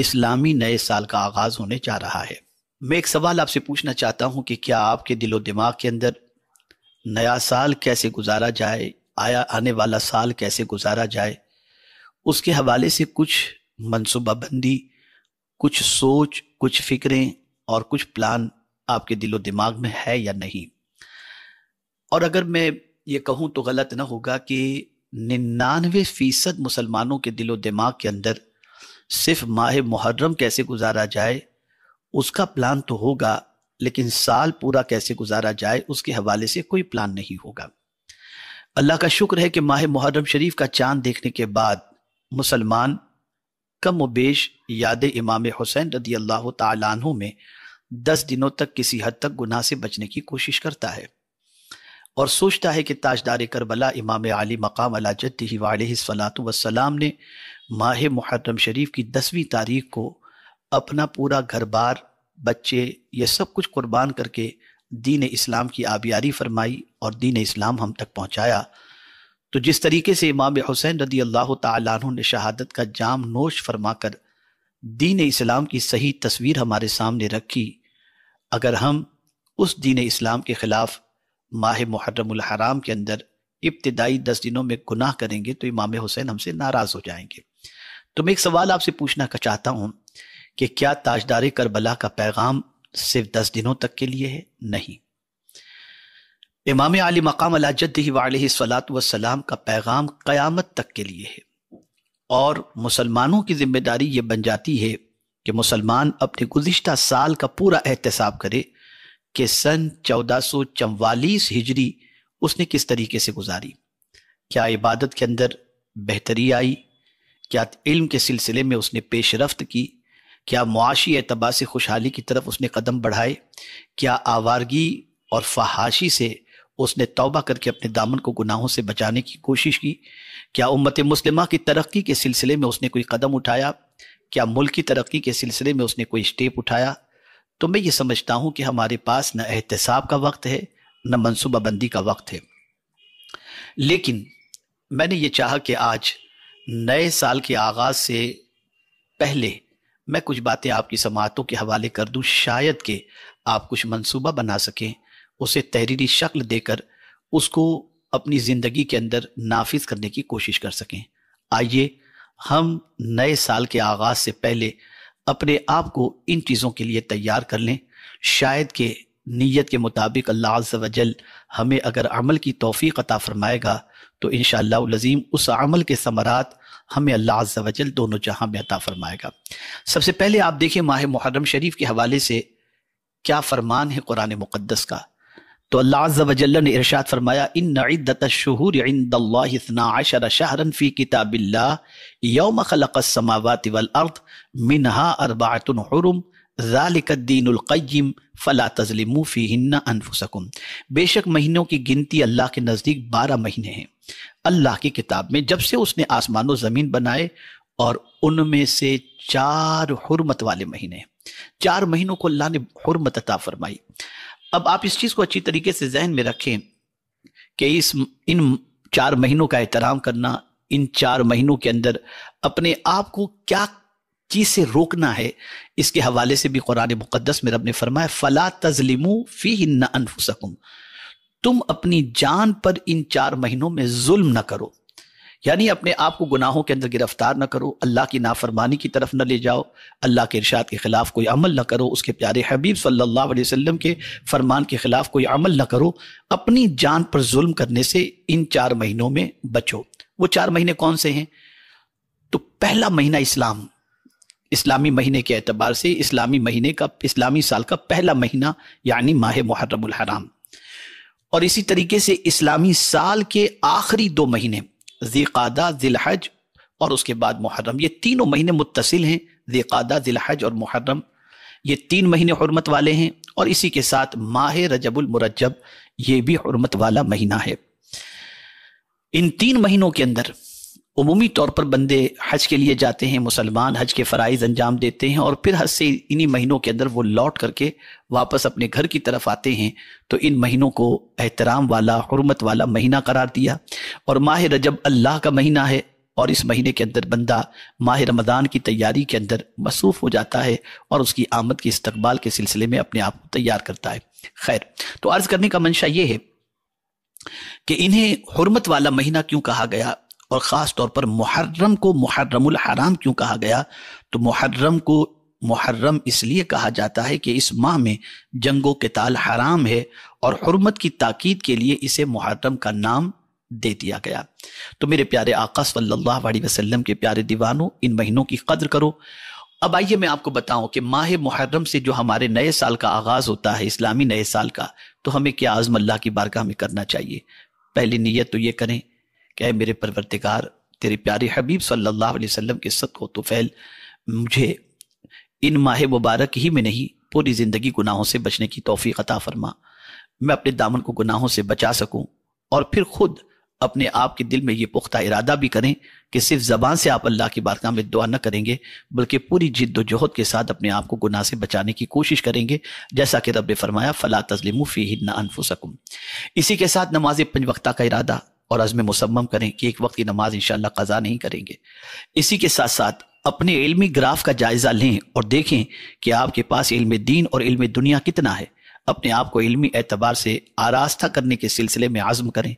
इस्लामी नए साल का आगाज होने जा रहा है मैं एक सवाल आपसे पूछना चाहता हूं कि क्या आपके दिलो दिमाग के अंदर नया साल कैसे गुजारा जाए आया आने वाला साल कैसे गुजारा जाए उसके हवाले से कुछ मनसूबाबंदी कुछ सोच कुछ फिक्रें और कुछ प्लान आपके दिलो दिमाग में है या नहीं और अगर मैं ये कहूँ तो गलत ना होगा कि निन्यानवे फीसद मुसलमानों के दिलो दिमाग के अंदर सिर्फ माह मुहर्रम कैसे गुजारा जाए उसका प्लान तो होगा लेकिन साल पूरा कैसे गुजारा जाए उसके हवाले से कोई प्लान नहीं होगा अल्लाह का शुक्र है कि माह मुहर्रम शरीफ का चांद देखने के बाद मुसलमान कम वेश याद इमाम हुसैन रदी अल्लाह तु में दस दिनों तक किसी हद तक गुनाह से बचने की कोशिश करता है और सोचता है कि ताजदार करबला इमाम आली मकाम अला जद्दी वाल सलात वसलाम ने माह मुहर्रम शरीफ की दसवीं तारीख को अपना पूरा घर बार बच्चे ये सब कुछ कुर्बान करके दीन इस्लाम की आबियारी फरमाई और दीन इस्लाम हम तक पहुँचाया तो जिस तरीके से इमाम हुसैन रदी अल्लाह तु ने शहादत का जाम नोश फरमाकर दीन इस्लाम की सही तस्वीर हमारे सामने रखी अगर हम उस दीन इस्लाम के ख़िलाफ़ माह मुहर्रम के अंदर इब्तदाई दस दिनों में गुनाह करेंगे तो इमाम हुसैन हमसे नाराज़ हो जाएंगे तो मैं एक सवाल आपसे पूछना का चाहता हूं कि क्या ताजदार करबला का पैगाम सिर्फ दस दिनों तक के लिए है नहीं इमाम आली मकाम अलाजदी सलात वसलाम का पैगाम क़यामत तक के लिए है और मुसलमानों की जिम्मेदारी ये बन जाती है कि मुसलमान अपने गुज्त साल का पूरा एहतसाब करे कि सन चौदह सौ चवालीस हिजरी उसने किस तरीके से गुजारी क्या इबादत के अंदर बेहतरी आई क्या इल्म के सिलसिले में उसने पेशरफ्त की क्या मुआशी एतबार से खुशहाली की तरफ उसने कदम बढ़ाए क्या आवारगी और फहाशी से उसने तौबा करके अपने दामन को गुनाहों से बचाने की कोशिश की क्या उम्मत मुस्लिमा की तरक्की के सिलसिले में उसने कोई कदम उठाया क्या मुल्क की तरक्की के सिलसिले में उसने कोई स्टेप उठाया तो मैं ये समझता हूँ कि हमारे पास न एहतसाब का वक्त है न मनसूबाबंदी का वक्त है लेकिन मैंने ये चाहा कि आज नए साल के आगाज से पहले मैं कुछ बातें आपकी समातों के हवाले कर दूं शायद के आप कुछ मंसूबा बना सकें उसे तहरीरी शक्ल देकर उसको अपनी ज़िंदगी के अंदर नाफिज करने की कोशिश कर सकें आइए हम नए साल के आगाज से पहले अपने आप को इन चीज़ों के लिए तैयार कर लें शायद के नीयत के मुताबिक अल्लाह वजल हमें अगर अमल की तोफ़ी अता फ़रमाएगा तो इन शज़ीम उस अमल के समरात हमें अल्लाह अज्जा वजल दोनों जहां में अता फरमाएगा सबसे पहले आप देखिए माह मुहर्रम शरीफ के हवाले से क्या फरमान है कुरान मुक़दस का तो अल्लाह अज्जा वजल ने इरशाद फरमाया इन इद्दत नदत शहूर इन्दाशर शहरन फ़ी किताबिल्लाह यौम खलक़ समावत वल अर्द मिनहा अरबातुन हुरुम अलकयम फ़ला तजलिम फ़ी हिन्ना अनफुसकुम बेशक महीनों की गिनती अल्लाह के नज़दीक बारह महीने हैं अल्लाह की किताब में जब से उसने आसमान ज़मीन बनाए और उनमें से चार हरमत वाले महीने चार महीनों को अल्लाह ने हरमत अता फरमाई अब आप इस चीज़ को अच्छी तरीके से जहन में रखें कि इस इन चार महीनों का एहतराम करना इन चार महीनों के अंदर अपने आप को क्या चीज़ से रोकना है इसके हवाले से भी कुरान मुकदस में रब ने फरमाया फ़ला तजलिमू फ़ी न अनफुसकुम तुम अपनी जान पर इन चार महीनों में जुल्म ना करो यानी अपने आप को गुनाहों के अंदर गिरफ्तार न करो अल्लाह की नाफरमानी की तरफ न ले जाओ अल्लाह के इरशाद के ख़िलाफ़ कोई अमल न करो उसके प्यारे हबीब सल्लल्लाहु अलैहि वसल्लम के फरमान के ख़िलाफ़ कोई अमल न करो अपनी जान पर जुल्म करने से इन चार महीनों में बचो वो चार महीने कौन से हैं तो पहला महीना इस्लाम इस्लामी महीने के अतबार से इस्लामी महीने का इस्लामी साल का पहला महीना यानी माह मुहर्रमराम हराम और इसी तरीके से इस्लामी साल के आखिरी दो महीने जिकादा जिलहज और उसके बाद मुहर्रम ये तीनों महीने मुतसिल हैं जिकादा जिलहज और मुहर्रम ये तीन महीने हरमत वाले हैं और इसी के साथ माह रजबुल मुरजब ये भी हरमत वाला महीना है इन तीन महीनों के अंदर उमूमी तौर पर बंदे हज के लिए जाते हैं मुसलमान हज के फ़रज़ अंजाम देते हैं और फिर हज से इन्हीं महीनों के अंदर वो लौट करके वापस अपने घर की तरफ आते हैं तो इन महीनों को एहतराम वाला हरमत वाला महीना करार दिया और माह रजब अल्लाह का महीना है और इस महीने के अंदर बंदा माह रमदान की तैयारी के अंदर मसरूफ़ हो जाता है और उसकी आमद के इस्तबाल के सिलसिले में अपने आप को तैयार करता है खैर तो अर्ज़ करने का मंशा ये है कि इन्हें हरमत वाला महीना क्यों कहा गया और ख़ास तौर पर मुहर्रम को मुहर्रमुल हराम क्यों कहा गया तो मुहर्रम को मुहर्रम इसलिए कहा जाता है कि इस माह में जंगों के ताल हराम है और हरमत की ताकीद के लिए इसे मुहर्रम का नाम दे दिया गया तो मेरे प्यारे आका सल्लल्लाहु अलैहि वसल्लम के प्यारे दीवानों इन महीनों की कदर करो अब आइए मैं आपको बताऊं कि माह मुहर्रम से जो हमारे नए साल का आगाज़ होता है इस्लामी नए साल का तो हमें क्या आज़म अल्लाह की बारगाह में करना चाहिए पहली नीयत तो ये करें क्या मेरे परवरदिगार तेरे प्यारे हबीब सल्लल्लाहु अलैहि वसल्लम के सद को तो फैल मुझे इन माह मुबारक ही में नहीं पूरी ज़िंदगी गुनाहों से बचने की तोफ़ी अता फरमा मैं अपने दामन को गुनाहों से बचा सकूँ और फिर खुद अपने आप के दिल में ये पुख्ता इरादा भी करें कि सिर्फ ज़बान से आप अल्लाह की बारगाह में दुआ न करेंगे बल्कि पूरी जिद्दोजहद के साथ अपने आप को गुनाह से बचाने की कोशिश करेंगे जैसा कि रब फरमाया फ़ला तजलिम फ़ी हिन्ना अनफुसकुम इसी के साथ नमाज पंज वक्ता का इरादा और अज़म मुसम्म करें कि एक वक्त की नमाज इंशाल्लाह कज़ा नहीं करेंगे इसी के साथ साथ अपने इल्मी ग्राफ का जायज़ा लें और देखें कि आपके पास इल्म दीन और इल्म दुनिया कितना है अपने आप को इल्मी एतबार से आरास्ता करने के सिलसिले में आज़म करें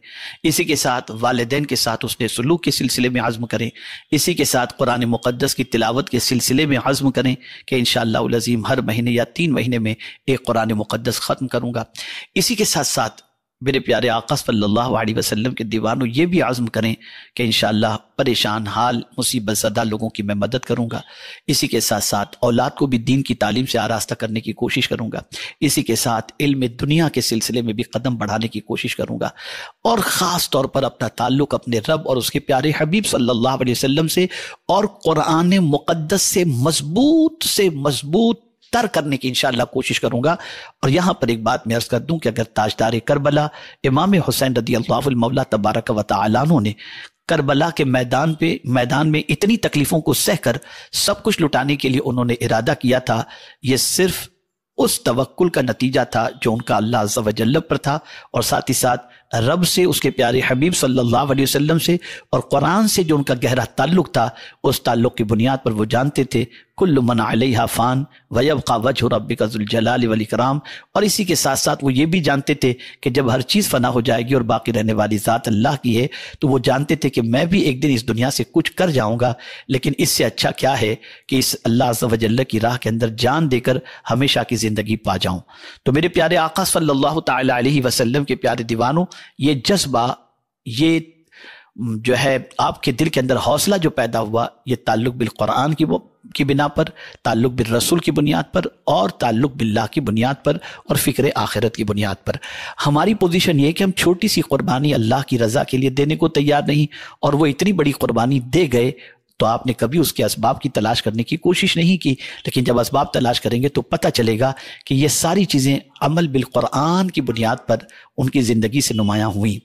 इसी के साथ वालदेन के साथ उसने सलूक के सिलसिले में आज़म करें इसी के साथ कुरान मुक़दस की तिलावत के सिलसिले में आज़म करें कि इन शज़ीम हर महीने या तीन महीने में एक कुरान मुक़दस ख़त्म करूँगा इसी के साथ साथ मेरे प्यारे आका सल्लल्लाहु अलैहि वसल्लम के दीवानों ये भी आज़म करें कि इन परेशान हाल मुसीबत सदा लोगों की मैं मदद करूँगा इसी के साथ साथ औलाद को भी दीन की तालीम से आरास्ता करने की कोशिश करूँगा इसी के साथ इल्म दुनिया के सिलसिले में भी कदम बढ़ाने की कोशिश करूँगा और ख़ास तौर पर अपना ताल्लुक अपने रब और उसके प्यारे हबीब सल्ला वसम से और क़ुरान मुक़दस से मजबूत से मजबूत तर करने की इनशाला कोशिश करूंगा और यहां पर एक बात मैं अर्ज कर दूं कि अगर ताजदार करबला इमाम हुसैन रदी अल्लाहमौला तबारक वालों ने करबला के मैदान पे मैदान में इतनी तकलीफ़ों को सहकर सब कुछ लुटाने के लिए उन्होंने इरादा किया था यह सिर्फ उस तवक्ल का नतीजा था जो उनका अल्लाह जवजल्लब पर था और साथ ही साथ रब से उसके प्यारे हबीब सल्लल्लाहु अलैहि वसल्लम से और कुरान से जो उनका गहरा ताल्लुक था उस ताल्लुक की बुनियाद पर वो जानते थे कुल्लु मन फ़ान वयब का वजह रब कज़ुलजलाल वलिक्राम और इसी के साथ साथ वो ये भी जानते थे कि जब हर चीज़ फना हो जाएगी और बाकी रहने वाली ज़ात अल्लाह की है तो वो जानते थे कि मैं भी एक दिन इस दुनिया से कुछ कर जाऊँगा लेकिन इससे अच्छा क्या है कि इस अल्लाह वजल्ला की राह के अंदर जान देकर हमेशा की ज़िंदगी पा जाऊँ तो मेरे प्यारे आका सल्ला तसल्म के प्यारे दीवानों ये जज्बा ये जो है आपके दिल के अंदर हौसला जो पैदा हुआ ये ताल्लुक बिल कुरान की वो की बिना पर ताल्लुक बिल रसूल की बुनियाद पर और ताल्लुक बिल्ला की बुनियाद पर और फ़िक्र आखिरत की बुनियाद पर हमारी पोजीशन ये कि हम छोटी सी कुर्बानी अल्लाह की रज़ा के लिए देने को तैयार नहीं और वो इतनी बड़ी कुर्बानी दे गए तो आपने कभी उसके इसबाब की तलाश करने की कोशिश नहीं की लेकिन जब इसबाब तलाश करेंगे तो पता चलेगा कि ये सारी चीज़ें अमल बिलकुरान की बुनियाद पर उनकी ज़िंदगी से नुमायाँ हुई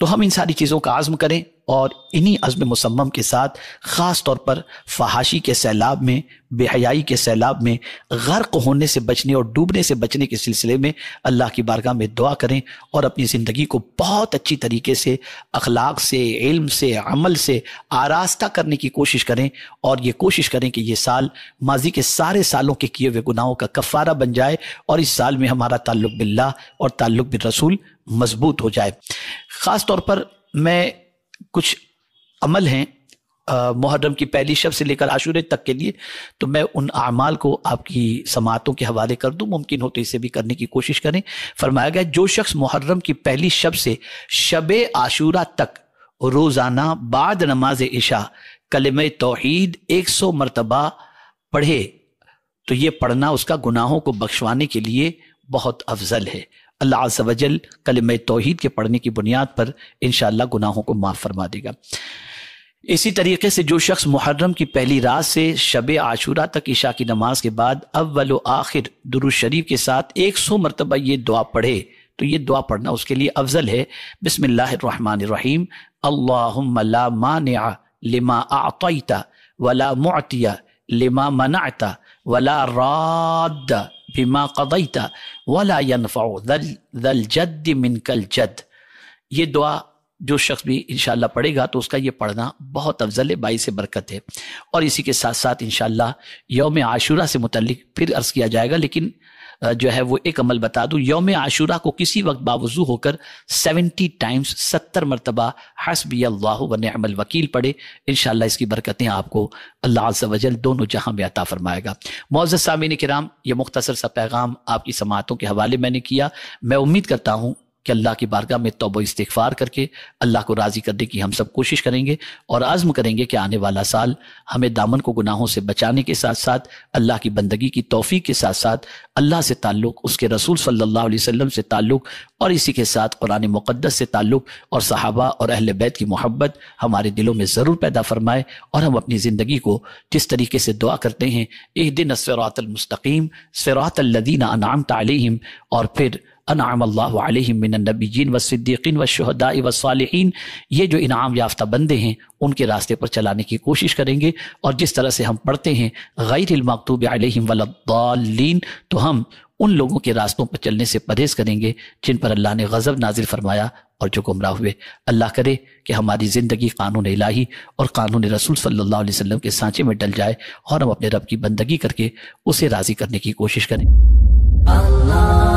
तो हम इन सारी चीज़ों का आज़म करें और इन्हीं अज़म मुसम्म के साथ ख़ास तौर पर फहाशी के सैलाब में बेहयाई के सैलाब में गर्क होने से बचने और डूबने से बचने के सिलसिले में अल्लाह की बारगाह में दुआ करें और अपनी ज़िंदगी को बहुत अच्छी तरीके से अखलाक से इल्म से अमल से आरास्ता करने की कोशिश करें और ये कोशिश करें कि ये साल माजी के सारे सालों के किए हुए गुनाहों का कफ़ारा बन जाए और इस साल में हमारा ताल्लुक बिल्ला और ताल्लुक बिल रसूल मजबूत हो जाए ख़ास तौर पर मैं कुछ अमल हैं मुहर्रम की पहली शब से लेकर आशूरे तक के लिए तो मैं उन अमाल को आपकी समातों के हवाले कर दूं मुमकिन हो तो इसे भी करने की कोशिश करें फरमाया गया जो शख्स मुहर्रम की पहली शब से शब आशूरा तक रोज़ाना बाद नमाज इशा कलम तोहद एक सौ मरतबा पढ़े तो ये पढ़ना उसका गुनाहों को बख्शवाने के लिए बहुत अफजल है अल्लाह अजल कलम तोहद के पढ़ने की बुनियाद पर इन गुनाहों को माफ़ फरमा देगा इसी तरीके से जो शख्स मुहर्रम की पहली रात से शब आशूरा तक ईशा की नमाज के बाद अव्वल आखिर शरीफ के साथ एक सौ मरतबा ये दुआ पढ़े तो ये दुआ पढ़ना उसके लिए अफजल है बिसमीम अल्ला लिमा आतता वला मतिया लिमा मनाता वला बिमा कदईता वला यनफ़ाओ दल दल जद मिन कल जद ये दुआ जो शख्स भी इन पढ़ेगा तो उसका ये पढ़ना बहुत अफजल है बाई से बरकत है और इसी के साथ साथ इनशाला योम आशूरा से मुतलिक फिर अर्ज़ किया जाएगा लेकिन जो है वो एक अमल बता दूं योम आशूरा को किसी वक्त बावजू होकर सेवेंटी टाइम्स सत्तर मरतबा हसबी अल्लाह वन अमल वकील पढ़े इन इसकी बरकतें आपको अल्लाह वजल दोनों जहां में अता फरमाएगा मोज़ सामिन कराम ये मुख्तसर सा पैगाम आपकी समातों के हवाले मैंने किया मैं उम्मीद करता हूँ कि अल्लाह की बारगाह में तोबो इस्तफार करके अल्लाह को राज़ी करने की हम सब कोशिश करेंगे और आज़म करेंगे कि आने वाला साल हमें दामन को गुनाहों से बचाने के साथ साथ अल्लाह की बंदगी की तोफ़ी के साथ साथ अल्लाह से ताल्लुक़ उसके रसूल सल्ला वसम से ताल्लुक़ और इसी के साथ कुरान मुक़दस से ताल्लुक़ और सहाबा और अहल बैत की मोहब्बत हमारे दिलों में ज़रूर पैदा फरमाए और हम अपनी ज़िंदगी को जिस तरीके से दुआ करते हैं एक दिन सरातमस्तकीम सरातल्लिन अनाम तलीम और फिर जीन व सिद्दीकीन व शहदा व ये जो इनाम याफ्ता बंदे हैं उनके रास्ते पर चलाने की कोशिश करेंगे और जिस तरह से हम पढ़ते हैं गैर मकतूब अलहम तो हम उन लोगों के रास्तों पर चलने से परहेज करेंगे जिन पर अल्लाह ने गज़ब नाजिल फरमाया और जो गुमराह हुए अल्लाह करे कि हमारी ज़िंदगी कानून इलाही और कानून रसूल सल्लल्लाहु अलैहि वसल्लम के सांचे में डल जाए और हम अपने रब की बंदगी करके उसे राज़ी करने की कोशिश करें